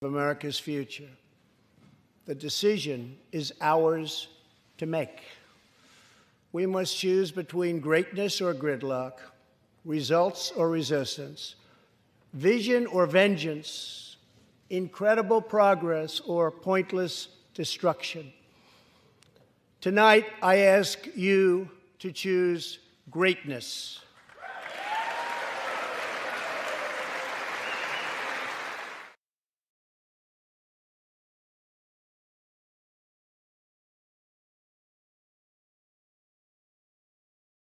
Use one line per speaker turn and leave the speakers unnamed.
of America's future. The decision is ours to make. We must choose between greatness or gridlock, results or resistance, vision or vengeance, incredible progress or pointless destruction. Tonight, I ask you to choose greatness.